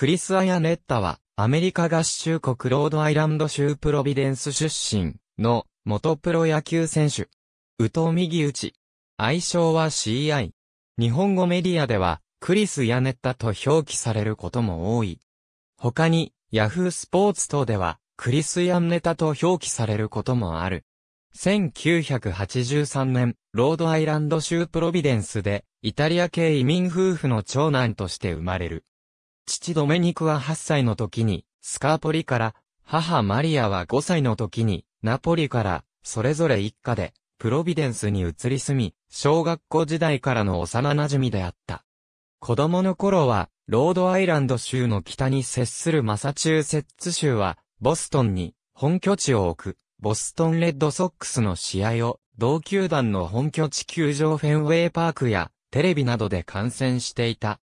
クリス・アヤネッタは、アメリカ合衆国ロードアイランド州プロビデンス出身の元プロ野球選手。宇藤右打ち。愛称は CI。日本語メディアでは、クリス・ヤネッタと表記されることも多い。他に、ヤフースポーツ等では、クリス・ヤンネタと表記されることもある。1983年、ロードアイランド州プロビデンスで、イタリア系移民夫婦の長男として生まれる。父ドメニクは8歳の時に、スカーポリから、母マリアは5歳の時に、ナポリから、それぞれ一家で、プロビデンスに移り住み、小学校時代からの幼馴染であった。子供の頃は、ロードアイランド州の北に接するマサチューセッツ州は、ボストンに本拠地を置く、ボストンレッドソックスの試合を、同球団の本拠地球場フェンウェイパークや、テレビなどで観戦していた。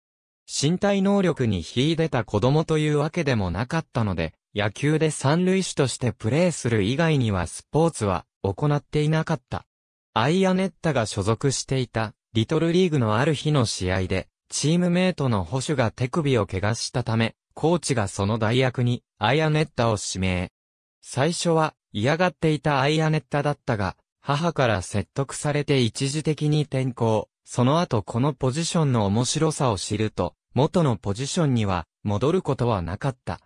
身体能力に秀でた子供というわけでもなかったので、野球で三塁手としてプレーする以外にはスポーツは行っていなかった。アイアネッタが所属していたリトルリーグのある日の試合で、チームメイトの保守が手首を怪我したため、コーチがその代役にアイアネッタを指名。最初は嫌がっていたアイアネッタだったが、母から説得されて一時的に転校。その後このポジションの面白さを知ると、元のポジションには戻ることはなかった。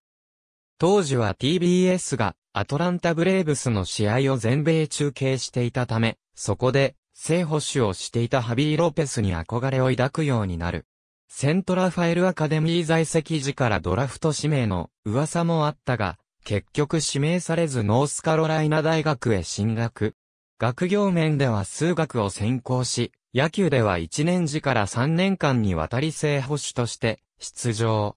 当時は TBS がアトランタブレーブスの試合を全米中継していたため、そこで正捕手をしていたハビー・ロペスに憧れを抱くようになる。セントラファエルアカデミー在籍時からドラフト指名の噂もあったが、結局指名されずノースカロライナ大学へ進学。学業面では数学を専攻し、野球では1年時から3年間にわたり正捕手として出場。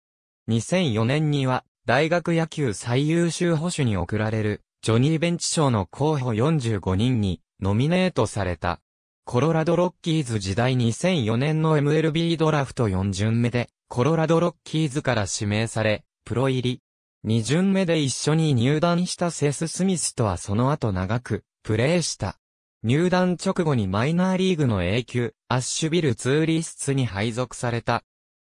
2004年には大学野球最優秀捕手に贈られるジョニー・ベンチ賞の候補45人にノミネートされた。コロラドロッキーズ時代2004年の MLB ドラフト4巡目でコロラドロッキーズから指名され、プロ入り。2巡目で一緒に入団したセス・スミスとはその後長くプレーした。入団直後にマイナーリーグの A 級、アッシュビルツーリスツに配属された。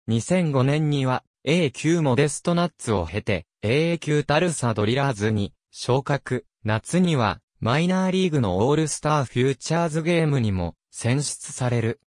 2005年には A 級モデストナッツを経て、A 級タルサドリラーズに昇格。夏にはマイナーリーグのオールスターフューチャーズゲームにも選出される。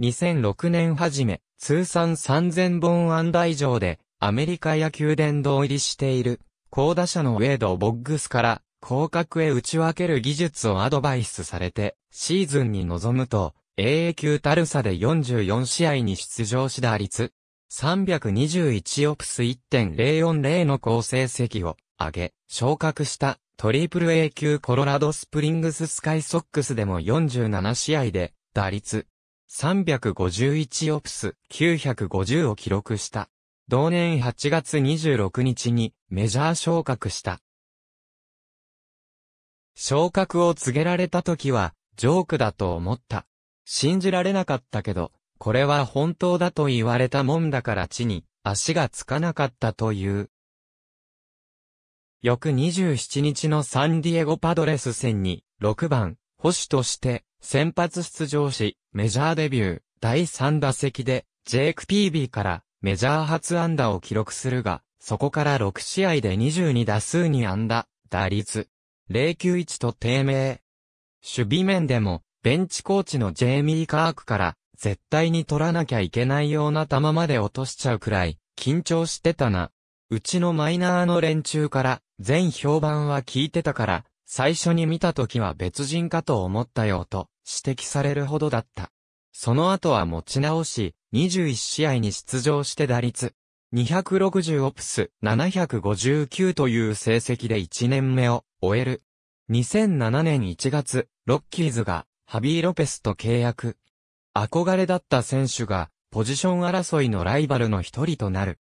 2006年初め、通算3000本安台上で、アメリカ野球殿堂入りしている、高打者のウェード・ボッグスから、広角へ打ち分ける技術をアドバイスされて、シーズンに臨むと、AA 級タルサで44試合に出場し打率、321オプス1.040の好成績を上げ、昇格したトリプル A 級コロラドスプリングススカイソックスでも47試合で打率351オプス950を記録した。同年8月26日にメジャー昇格した。昇格を告げられた時は、ジョークだと思った。信じられなかったけど、これは本当だと言われたもんだから地に足がつかなかったという。翌27日のサンディエゴパドレス戦に、6番、保守として先発出場し、メジャーデビュー、第3打席で、ジェイク・ピービーからメジャー初安打を記録するが、そこから6試合で22打数に安打、打率、091と低迷。守備面でも、ベンチコーチのジェイミー・カークから、絶対に取らなきゃいけないような球まで落としちゃうくらい、緊張してたな。うちのマイナーの連中から、全評判は聞いてたから、最初に見た時は別人かと思ったよと、指摘されるほどだった。その後は持ち直し、21試合に出場して打率、260オプス、759という成績で1年目を終える。2007年1月、ロッキーズがハビー・ロペスと契約。憧れだった選手がポジション争いのライバルの一人となる。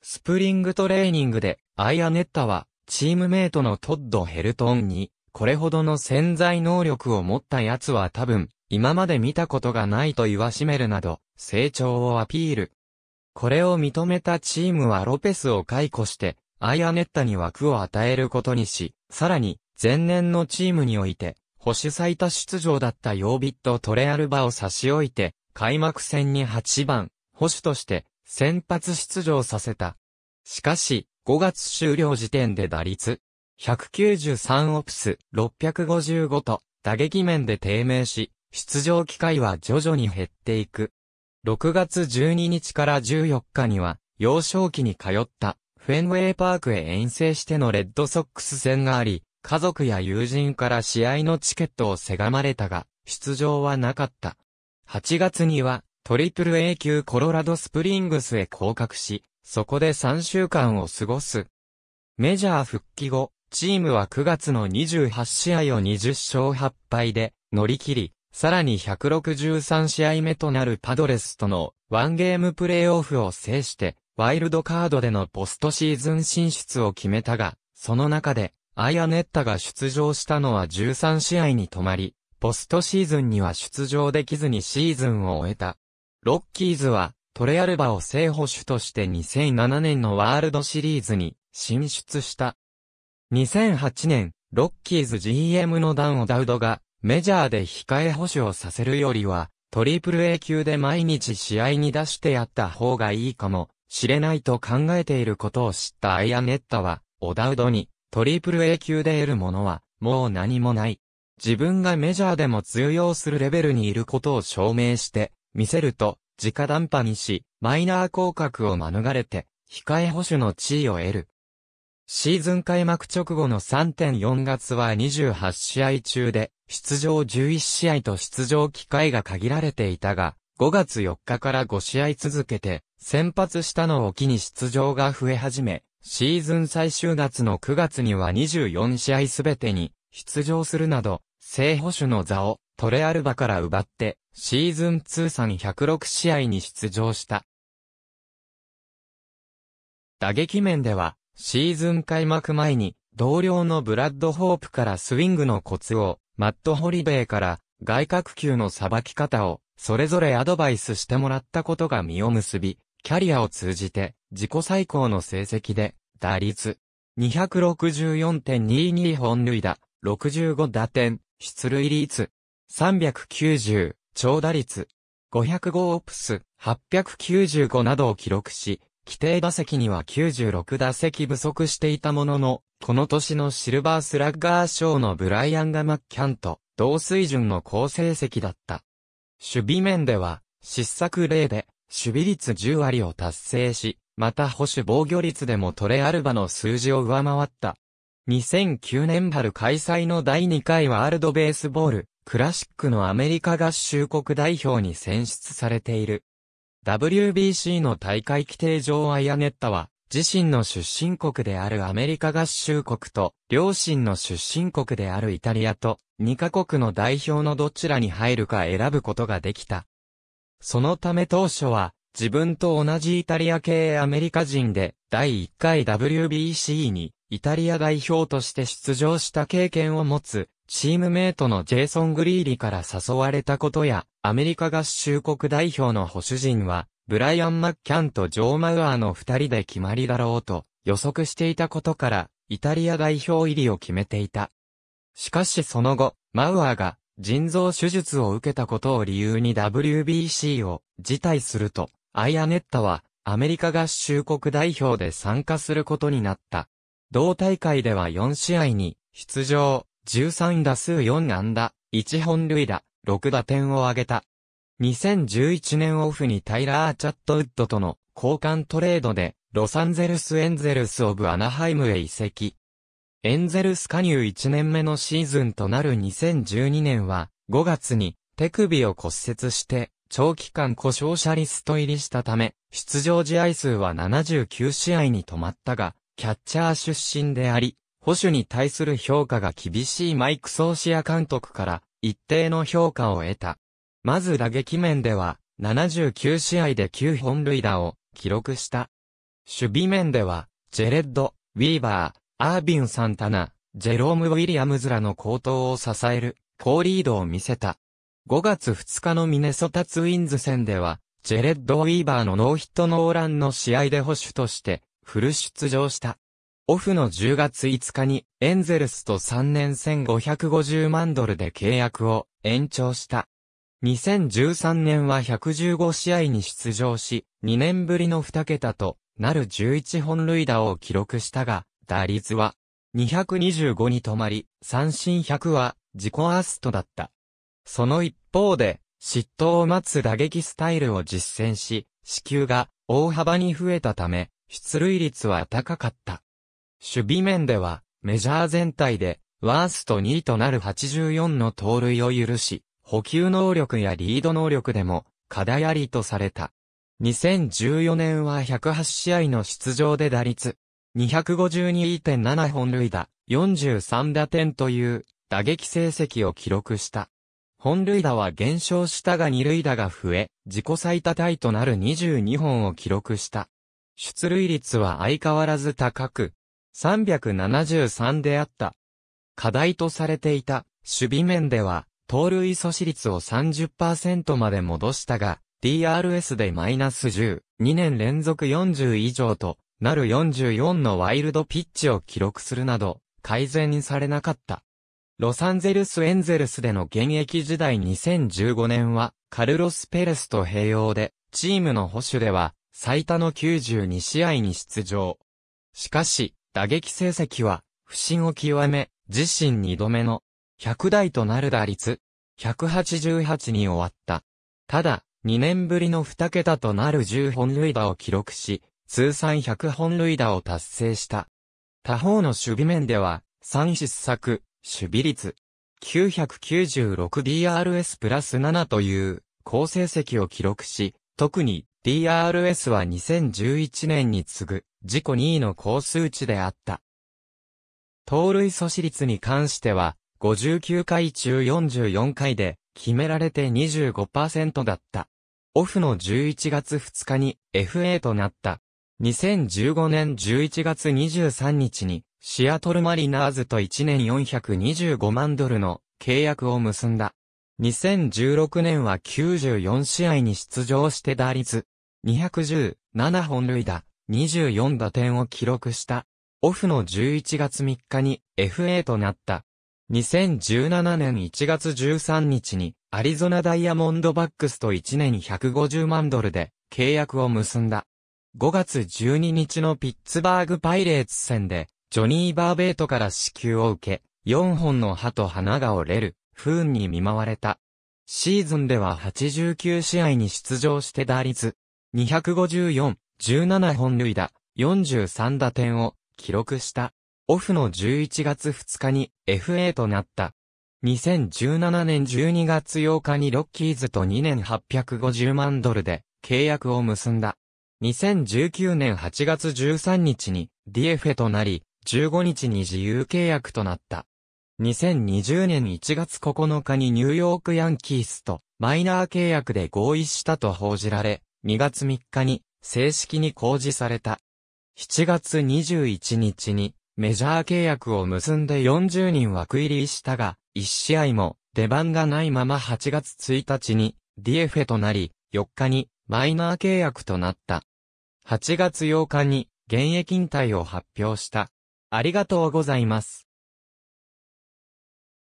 スプリングトレーニングでアイアネッタはチームメイトのトッド・ヘルトンにこれほどの潜在能力を持った奴は多分今まで見たことがないと言わしめるなど成長をアピール。これを認めたチームはロペスを解雇してアイアネッタに枠を与えることにし、さらに、前年のチームにおいて、保守最多出場だったヨービット・トレアルバを差し置いて、開幕戦に8番、保守として、先発出場させた。しかし、5月終了時点で打率、193オプス、655と、打撃面で低迷し、出場機会は徐々に減っていく。6月12日から14日には、幼少期に通ったフェンウェイパークへ遠征してのレッドソックス戦があり、家族や友人から試合のチケットをせがまれたが、出場はなかった。8月には、トリプル A 級コロラドスプリングスへ降格し、そこで3週間を過ごす。メジャー復帰後、チームは9月の28試合を20勝8敗で乗り切り、さらに163試合目となるパドレスとのワンゲームプレイオフを制してワイルドカードでのポストシーズン進出を決めたが、その中で、アイアネッタが出場したのは13試合に止まり、ポストシーズンには出場できずにシーズンを終えた。ロッキーズは、トレアルバを正捕手として2007年のワールドシリーズに進出した。2008年、ロッキーズ GM のダン・オダウドがメジャーで控え捕手をさせるよりはトリプル A 級で毎日試合に出してやった方がいいかも知れないと考えていることを知ったアイアネッタは、オダウドに、トリプル A 級で得るものは、もう何もない。自分がメジャーでも通用するレベルにいることを証明して、見せると、直談判にし、マイナー降格を免れて、控え保守の地位を得る。シーズン開幕直後の3.4月は28試合中で、出場11試合と出場機会が限られていたが、5月4日から5試合続けて、先発したのを機に出場が増え始め、シーズン最終月の9月には24試合すべてに出場するなど、正捕手の座をトレアルバから奪って、シーズン通算106試合に出場した。打撃面では、シーズン開幕前に、同僚のブラッド・ホープからスイングのコツを、マット・ホリベーから外角球のさばき方を、それぞれアドバイスしてもらったことが実を結び、キャリアを通じて自己最高の成績で、打率264.22本塁打、65打点、出塁率390、長打率505オプス895などを記録し、規定打席には96打席不足していたものの、この年のシルバースラッガー賞のブライアン・ガ・マッキャンと同水準の好成績だった。守備面では、失策例で守備率10割を達成し、また保守防御率でもトレアルバの数字を上回った。2009年春開催の第2回ワールドベースボール、クラシックのアメリカ合衆国代表に選出されている。WBC の大会規定上アイアネッタは、自身の出身国であるアメリカ合衆国と、両親の出身国であるイタリアと、2カ国の代表のどちらに入るか選ぶことができた。そのため当初は、自分と同じイタリア系アメリカ人で、第1回 WBC に、イタリア代表として出場した経験を持つ、チームメイトのジェイソン・グリーリから誘われたことや、アメリカ合衆国代表の保守陣は、ブライアン・マッキャンとジョー・マウアーの二人で決まりだろうと予測していたことから、イタリア代表入りを決めていた。しかしその後、マウアーが腎臓手術を受けたことを理由に WBC を辞退すると、アイアネッタはアメリカ合衆国代表で参加することになった。同大会では4試合に出場、13打数4安打、1本塁打、6打点を挙げた。2011年オフにタイラー・チャットウッドとの交換トレードでロサンゼルス・エンゼルス・オブ・アナハイムへ移籍。エンゼルス加入1年目のシーズンとなる2012年は、5月に手首を骨折して、長期間故障者リスト入りしたため、出場試合数は79試合に止まったが、キャッチャー出身であり、保守に対する評価が厳しいマイク・ソーシア監督から一定の評価を得た。まず打撃面では、79試合で9本塁打を記録した。守備面では、ジェレッド、ウィーバー、アービン・サンタナ、ジェローム・ウィリアムズらの高騰を支える、高リードを見せた。5月2日のミネソタツインズ戦では、ジェレッド・ウィーバーのノーヒットノーランの試合で保守として、フル出場した。オフの10月5日に、エンゼルスと3年1550万ドルで契約を延長した。2013年は115試合に出場し、2年ぶりの2桁となる11本塁打を記録したが、打率は、225に止まり、三振100は自己アストだった。その一方で、嫉妬を待つ打撃スタイルを実践し、死球が大幅に増えたため、出塁率は高かった。守備面では、メジャー全体で、ワースト2位となる84の盗塁を許し、補給能力やリード能力でも、課題ありとされた。2014年は108試合の出場で打率、252.7本塁打、43打点という打撃成績を記録した。本塁打は減少したが二塁打が増え、自己最多タイとなる22本を記録した。出塁率は相変わらず高く、373であった。課題とされていた守備面では、盗塁阻止率を30%まで戻したが、DRS でマイナス10、2年連続40以上と、なる44のワイルドピッチを記録するなど、改善されなかった。ロサンゼルスエンゼルスでの現役時代2015年は、カルロス・ペレスと併用で、チームの保守では、最多の92試合に出場。しかし、打撃成績は、不振を極め、自身2度目の、100台となる打率、188に終わった。ただ、2年ぶりの2桁となる10本塁打を記録し、通算100本塁打を達成した。他方の守備面では、3失策、守備率、996DRS プラス7という好成績を記録し、特に DRS は2011年に次ぐ自己2位の高数値であった。盗塁阻止率に関しては、59回中44回で決められて25%だった。オフの11月2日に FA となった2015年11月23日に、シアトルマリナーズと1年425万ドルの契約を結んだ。2016年は94試合に出場して打率、210、7本塁打、24打点を記録した。オフの11月3日に FA となった。2017年1月13日にアリゾナダイヤモンドバックスと1年150万ドルで契約を結んだ。5月12日のピッツバーグパイレーツ戦で、ジョニー・バーベートから支給を受け、4本の歯と花が折れる、不運に見舞われた。シーズンでは89試合に出場して打率、254、17本塁打、43打点を記録した。オフの11月2日に FA となった。2017年12月8日にロッキーズと2年850万ドルで契約を結んだ。2019年8月13日にディエフェとなり、15日に自由契約となった。2020年1月9日にニューヨークヤンキースとマイナー契約で合意したと報じられ、2月3日に正式に公示された。7月21日にメジャー契約を結んで40人枠入りしたが、1試合も出番がないまま8月1日にディエフェとなり、4日にマイナー契約となった。8月8日に現役引退を発表した。ありがとうございます。